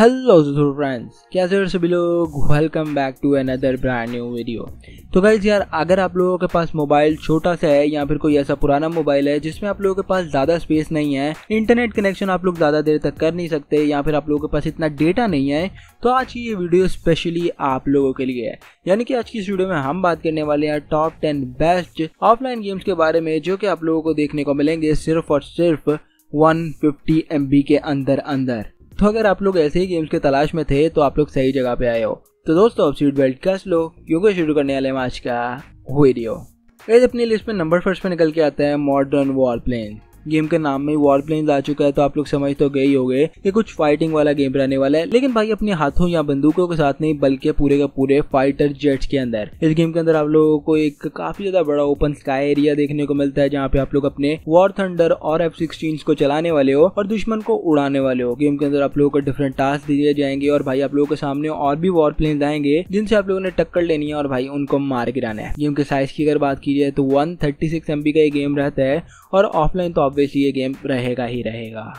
hello friends कैसे हो सभी लोग welcome back to another brand new video तो गाइज यार अगर आप लोगों के पास मोबाइल छोटा सा है या फिर कोई ऐसा पुराना मोबाइल है जिसमें आप लोगों के पास ज़्यादा स्पेस नहीं है इंटरनेट कनेक्शन आप लोग ज़्यादा देर तक कर नहीं सकते या फिर आप लोगों के पास इतना डेटा नहीं है तो आज की ये वीडियो स्पेशली आप लोगों के लिए है यानी कि आज की इस वीडियो में हम बात करने वाले हैं top ten best offline games के बारे में जो कि आप लोगों को देखने को मिलेंगे सिर्फ और सिर्फ वन फिफ्टी के अंदर अंदर तो अगर आप लोग ऐसे ही गेम्स के तलाश में थे तो आप लोग सही जगह पे आए हो तो दोस्तों अब सीट बेल्ट कस लो क्योंकि शुरू करने वाले आज का वीडियो अपनी लिस्ट में नंबर फर्स्ट पे निकल के आता है मॉडर्न वॉर प्लेन गेम के नाम में वॉर प्लेन आ चुका है तो आप लोग समझ तो गए ही हो गए कि कुछ फाइटिंग वाला गेम रहने वाला है लेकिन भाई अपने हाथों या बंदूकों के साथ नहीं बल्कि पूरे का पूरे फाइटर जेट्स के अंदर इस गेम के अंदर आप लोगों को एक काफी ज्यादा बड़ा ओपन स्काई एरिया देखने को मिलता है जहाँ पे आप लोग अपने वॉर थंडर और एफ सिक्सटीन को चलाने वाले हो और दुश्मन को उड़ाने वाले हो गेम के अंदर आप लोगों को डिफरेंट टास्क दिए जाएंगे और भाई आप लोगों के सामने और भी वॉर प्लेन आएंगे जिनसे आप लोगों ने टक्कर लेनी है और भाई उनको मार गिराना है गेम के साइज की अगर बात की जाए तो one thirty six M B का ये गेम रहता है और ऑफलाइन तो आप ऑब्वियसली तो ये गेम रहेगा ही रहेगा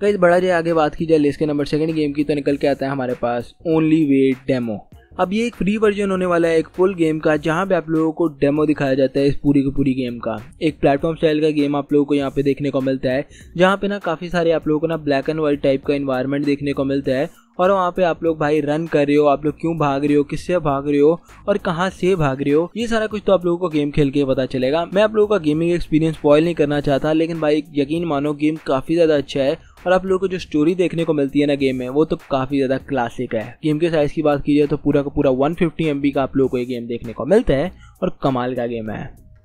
कहीं बड़ा जाए आगे बात की जाए लिस्ट के नंबर सेकंड गेम की तो निकल के आता है हमारे पास ओनली वे डेमो अब ये एक फ्री वर्जन होने वाला है एक फुल गेम का जहाँ पे आप लोगों को डेमो दिखाया जाता है इस पूरी की पूरी गेम का एक प्लेटफॉर्म स्टाइल का गेम आप लोगों को यहाँ पे देखने को मिलता है जहाँ पे ना काफ़ी सारे आप लोगों को ना ब्लैक एंड व्हाइट टाइप का इन्वायरमेंट देखने को मिलता है और वहाँ पे आप लोग भाई रन कर रहे हो आप लोग क्यों भाग रहे हो किससे भाग रहे हो और कहाँ से भाग रहे हो ये सारा कुछ तो आप लोगों को गेम खेल के पता चलेगा मैं आप लोगों का गेमिंग एक्सपीरियंस बॉयल नहीं करना चाहता लेकिन भाई यकीन मानो गेम काफ़ी ज़्यादा अच्छा है और आप लोगों को जो स्टोरी देखने को मिलती है ना गेम में वो तो काफ़ी ज़्यादा क्लासिक है गेम के साइज़ की बात की जाए तो पूरा का पूरा वन फिफ्टी का आप लोगों को ये गेम देखने को मिलता है और कमाल का गेम है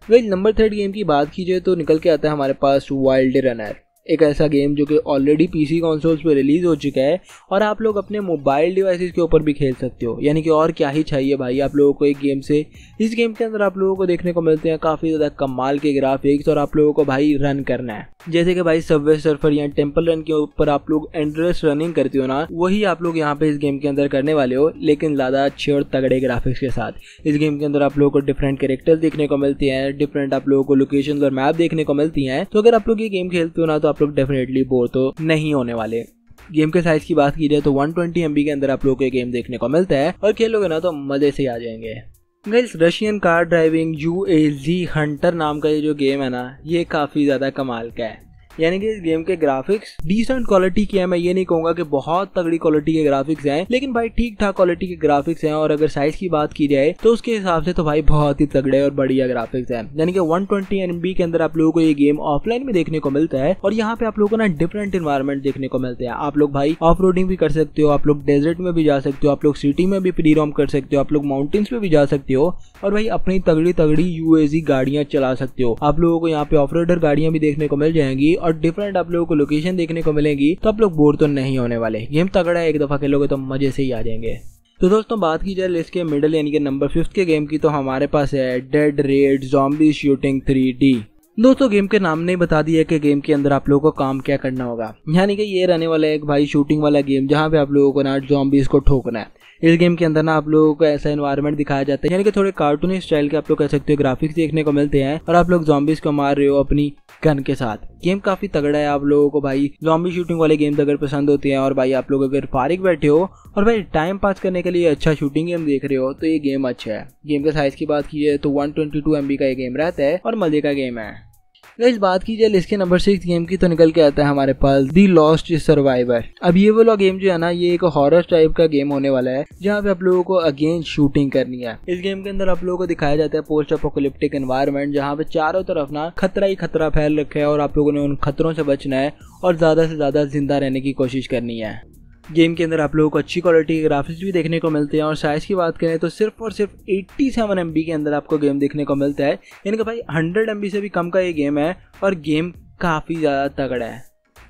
वही नंबर थर्ड गेम की बात की जाए तो निकल के आता है हमारे पास वाइल्ड रनर एक ऐसा गेम जो कि ऑलरेडी पी सी कॉन्सोल्स पर रिलीज़ हो चुका है और आप लोग अपने मोबाइल डिवाइसेस के ऊपर भी खेल सकते हो यानी कि और क्या ही चाहिए भाई आप लोगों को एक गेम से इस गेम के अंदर आप लोगों को देखने को मिलते हैं काफ़ी ज़्यादा कमाल के ग्राफिक्स और आप लोगों को भाई रन करना है जैसे कि भाई सबवे सर्फर या टेम्पल रन के ऊपर आप लोग एंड्रेस रनिंग करते हो ना वही आप लोग यहाँ पे इस गेम के अंदर करने वाले हो लेकिन ज़्यादा अच्छे और तगड़े ग्राफिक्स के साथ इस गेम के अंदर आप लोगों को डिफरेंट कैरेक्टर्स देखने को मिलते हैं डिफरेंट आप लोगों को लोकेशन और मैप देखने को मिलती हैं तो अगर आप लोग ये गेम खेलते हो ना तो आप लोग डेफिनेटली बोर तो नहीं होने वाले गेम के साइज की बात की जाए तो 120 ट्वेंटी के अंदर आप लोग को गेम देखने को मिलता है और खेलोगे ना तो मजे से आ जाएंगे guys Russian car driving U A G Hunter नाम का ये जो गेम है ना ये काफ़ी ज़्यादा कमाल का है यानी कि गेम के ग्राफिक्स डिसेंट क्वालिटी की है मैं ये नहीं कहूंगा कि बहुत तगड़ी क्वालिटी के ग्राफिक्स हैं लेकिन भाई ठीक ठाक क्वालिटी के ग्राफिक्स हैं और अगर साइज की बात की जाए तो उसके हिसाब से तो भाई बहुत ही तगड़े और बढ़िया ग्राफिक्स हैं यानी कि वन ट्वेंटी के अंदर आप लोगों को ये गेम ऑफलाइन में देखने को मिलता है और यहाँ पे आप लोगों को ना डिफरेंट इन्वायरमेंट देखने को मिलते हैं आप लोग भाई ऑफ भी कर सकते हो आप लोग डेजर्ट में भी जा सकते हो आप लोग सिटी में भी प्री रोम कर सकते हो आप लोग माउंटेन्स में भी जा सकते हो और भाई अपनी तगड़ी तगड़ी यूएजी गाड़ियां चला सकते हो आप लोगों को यहाँ पे ऑफ गाड़ियां भी देखने को मिल जाएंगी और डिफरेंट आप लोगों को लोकेशन देखने को मिलेगी तो आप लोग बोर तो नहीं होने वाले गेम तगड़ा है एक दफ़ा खेलोगे तो मज़े से ही आ जाएंगे तो दोस्तों बात की जाए इसके मिडल यानी कि नंबर फिफ्थ के गेम की तो हमारे पास है Dead Red Zombie Shooting three दोस्तों गेम के नाम ने बता दिया कि गेम के अंदर आप लोगों को काम क्या करना होगा यानी कि ये रहने वाला एक भाई शूटिंग वाला गेम जहाँ पे आप लोगों को ना जॉम्बीज को ठोकना है इस गेम के अंदर ना आप लोगों को ऐसा एनवायरनमेंट दिखाया जाता है यानी कि थोड़े कार्टून स्टाइल के आप लोग कह सकते हो ग्राफिक्स देखने को मिलते हैं और आप लोग जॉम्बिस को मार रहे हो अपनी गन के साथ गेम काफी तगड़ा है आप लोगों को भाई लॉम्बी शूटिंग वाले गेम अगर पसंद होते हैं और भाई आप लोग अगर पारिक बैठे हो और भाई टाइम पास करने के लिए अच्छा शूटिंग गेम देख रहे हो तो ये गेम अच्छा है गेम के साइज की बात की जाए तो वन ट्वेंटी का ये गेम रहता है और मजे का गेम है इस बात की जाए इसके नंबर सिक्स गेम की तो निकल के आता है हमारे पास दी लॉस्ट सर्वाइवर अब ये वाला गेम जो है ना ये एक हॉरर टाइप का गेम होने वाला है जहाँ पे आप लोगों को अगेन शूटिंग करनी है इस गेम के अंदर आप लोगों को दिखाया जाता है पोस्ट अपोकोलिप्टिक एनवायरमेंट जहाँ पे चारों तरफ ना खतरा ही खतरा फैल रखा है और आप लोगों ने उन खतरों से बचना है और ज़्यादा से ज़्यादा जिंदा रहने की कोशिश करनी है गेम के अंदर आप लोगों को अच्छी क्वालिटी के ग्राफिक्स भी देखने को मिलते हैं और साइज़ की बात करें तो सिर्फ और सिर्फ 87 सेवन के अंदर आपको गेम देखने को मिलता है यानी कि भाई 100 एम से भी कम का ये गेम है और गेम काफ़ी ज़्यादा तगड़ा है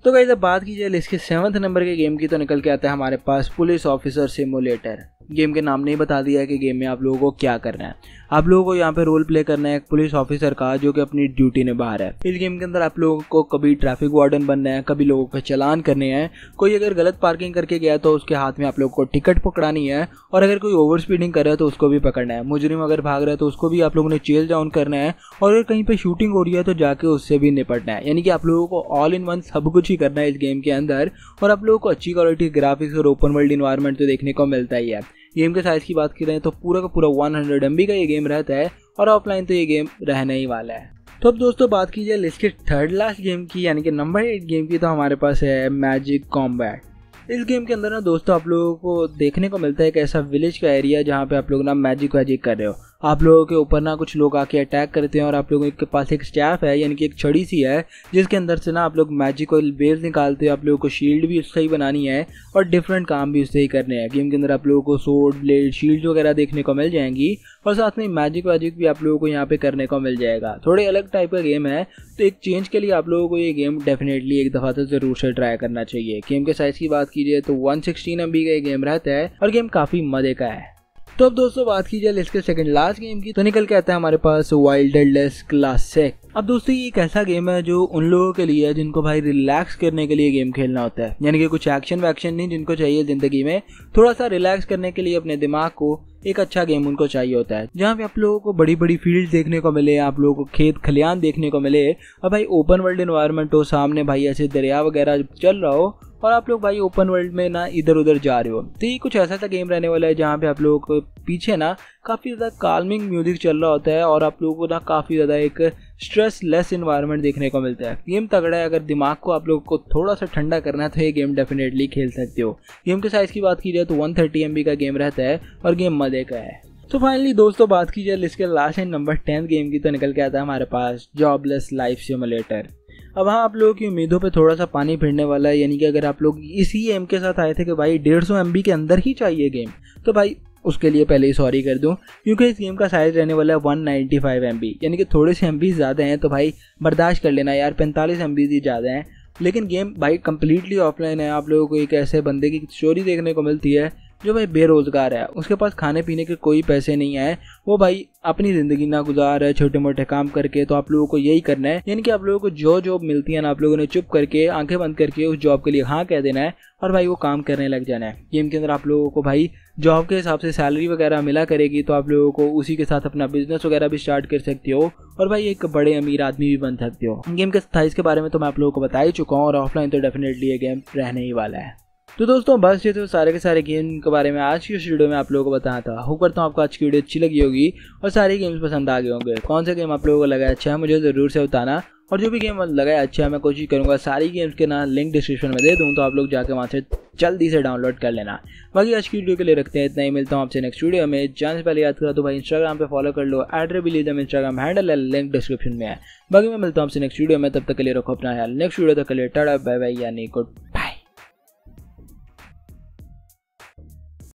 तो कहीं जब बात की जाए इसके सेवन्थ नंबर के गेम की तो निकल के आता है हमारे पास पुलिस ऑफिसर सिमुलेटर गेम के नाम नहीं बता दिया है कि गेम में आप लोगों को क्या करना है आप लोगों को यहाँ पे रोल प्ले करना है एक पुलिस ऑफिसर का जो कि अपनी ड्यूटी ने बाहर है इस गेम के अंदर आप लोगों को कभी ट्रैफिक वार्डन बनना है कभी लोगों का चलान करने हैं कोई अगर गलत पार्किंग करके गया तो उसके हाथ में आप लोगों को टिकट पकड़ानी है और अगर कोई ओवर स्पीडिंग कर रहा है तो उसको भी पकड़ना है मुजरिम अगर भाग रहा है तो उसको भी आप लोगों ने चेल डाउन करना है और अगर कहीं पर शूटिंग हो रही है तो जाके उससे भी निपटना है यानी कि आप लोगों को ऑल इन वन सब कुछ ही करना है इस गेम के अंदर और आप लोगों को अच्छी क्वालिटी ग्राफिक्स और ओपन वर्ल्ड इन्वायरमेंट तो देखने को मिलता ही है गेम के साइज़ की बात करें तो पूरा का पूरा वन हंड्रेड का ये गेम रहता है और ऑफलाइन तो ये गेम रहने ही वाला है तो अब दोस्तों बात की जाए लिस्ट के थर्ड लास्ट गेम की यानी कि नंबर एट गेम की तो हमारे पास है मैजिक कॉम्बैट इस गेम के अंदर ना दोस्तों आप लोगों को देखने को मिलता है एक ऐसा विलेज का एरिया जहाँ पे आप लोग ना मैजिक वैजिक कर रहे हो आप लोगों के ऊपर ना कुछ लोग आके अटैक करते हैं और आप लोगों के पास एक स्टैफ है यानी कि एक छड़ी सी है जिसके अंदर से ना आप लोग मैजिक और बेस निकालते हो आप लोगों को शील्ड भी उससे ही बनानी है और डिफरेंट काम भी उससे ही करने हैं गेम के अंदर आप लोगों को सोड ब्लेड शील्ड वगैरह देखने को मिल जाएंगी और साथ में मैजिक वैजिक भी आप लोगों को यहाँ पे करने को मिल जाएगा थोड़े अलग टाइप का गेम है तो एक चेंज के लिए आप लोगों को ये गेम डेफिनेटली एक दफ़ा तो ज़रूर से ट्राई करना चाहिए गेम के साइज़ की बात की जाए तो वन सिक्सटीन एम का ये गेम रहता है और गेम काफी मजे का है तो अब दोस्तों बात की जाए इसके सेकंड लास्ट गेम की तो निकल के आता है हमारे पास वाइल्ड लेस क्लासिक अब दोस्तों ये एक ऐसा गेम है जो उन लोगों के लिए है जिनको भाई रिलैक्स करने के लिए गेम खेलना होता है यानी कि कुछ एक्शन वैक्शन नहीं जिनको चाहिए जिंदगी में थोड़ा सा रिलैक्स करने के लिए अपने दिमाग को एक अच्छा गेम उनको चाहिए होता है जहाँ पे आप लोगों को बड़ी बड़ी फील्ड देखने को मिले आप लोगों को खेत खलियान देखने को मिले और भाई ओपन वर्ल्ड इन्वायरमेंट हो सामने भाई ऐसे दरिया वगैरह चल रहा हो और आप लोग भाई ओपन वर्ल्ड में ना इधर उधर जा रहे हो तो ये कुछ ऐसा सा गेम रहने वाला है जहाँ पे आप लोग पीछे ना काफ़ी ज़्यादा काल्मिंग म्यूजिक चल रहा होता है और आप लोगों को ना काफ़ी ज़्यादा एक स्ट्रेस लेस इन्वायरमेंट देखने को मिलता है गेम तगड़ा है अगर दिमाग को आप लोग को थोड़ा सा ठंडा करना है तो ये गेम डेफिनेटली खेल सकते हो गेम के साइज़ की बात की जाए तो वन थर्टी का गेम रहता है और गेम मज़े का है तो फाइनली दोस्तों बात की जाए इसके last and number tenth game की तो निकल के आता है हमारे पास जॉबलेस लाइफ सिमुलेटर अब हाँ आप लोगों की उम्मीदों पे थोड़ा सा पानी फिरने वाला है यानी कि अगर आप लोग इसी एम के साथ आए थे कि भाई डेढ़ सौ एम के अंदर ही चाहिए गेम तो भाई उसके लिए पहले ही सॉरी कर दूं क्योंकि इस गेम का साइज़ रहने वाला है वन नाइन्टी फाइव एम यानी कि थोड़े से एम ज़्यादा हैं तो भाई बर्दाश्त कर लेना यार पैंतालीस एम ही ज़्यादा हैं लेकिन गेम भाई कम्प्लीटली ऑफलाइन है आप लोगों को एक ऐसे बंदे की स्टोरी देखने को मिलती है जो भाई बेरोज़गार है उसके पास खाने पीने के कोई पैसे नहीं है वो भाई अपनी ज़िंदगी ना गुजार है छोटे मोटे काम करके तो आप लोगों को यही करना है यानी कि आप लोगों को जो जॉब मिलती है ना आप लोगों ने चुप करके आंखें बंद करके उस जॉब के लिए हाँ कह देना है और भाई वो काम करने लग जाना है गेम के अंदर आप लोगों को भाई जॉब के हिसाब से सैलरी वगैरह मिला करेगी तो आप लोगों को उसी के साथ अपना बिजनेस वगैरह भी स्टार्ट कर सकते हो और भाई एक बड़े अमीर आदमी भी बन सकते हो गेम के स्थाइस के बारे में तो मैं आप लोगों को बता ही चुका हूँ और ऑफलाइन तो डेफिनेटली ये गेम रहने ही वाला है तो दोस्तों बस ये तो सारे के सारे गेम के बारे में आज की इस वीडियो में आप लोगों को बताया था हो करता हूँ आपको आज की वीडियो अच्छी लगी होगी और सारे गेम्स पसंद आ गए होंगे कौन सा गेम आप लोगों को लगा अच्छा है मुझे ज़रूर से बताना और जो भी गेम लगाया अच्छा है मैं कोशिश करूँगा सारी गेम्स के ना लिंक डिस्क्रिप्शन में दे दूँ तो आप लोग जाकर वहाँ से जल्दी से डाउनलोड कर लेना बाकी आज की वीडियो के लिए रखते हैं इतना ही मिलता हूँ आपसे नेक्स्ट वीडियो में जाने से पहले याद करा तो भाई इंस्टाग्राम पे फॉलो कर लो एड्रे भी लीजिए इंस्टाग्राम हैंडल है लिंक डिस्क्रिप्शन में है बाकी मैं मिलता हूँ आपसे नेक्स्ट वीडियो में तब तक के लिए रखो अपना ख्याल नेक्स्ट वीडियो तक के लिए टाटा बाय बाय यानी गुड बाय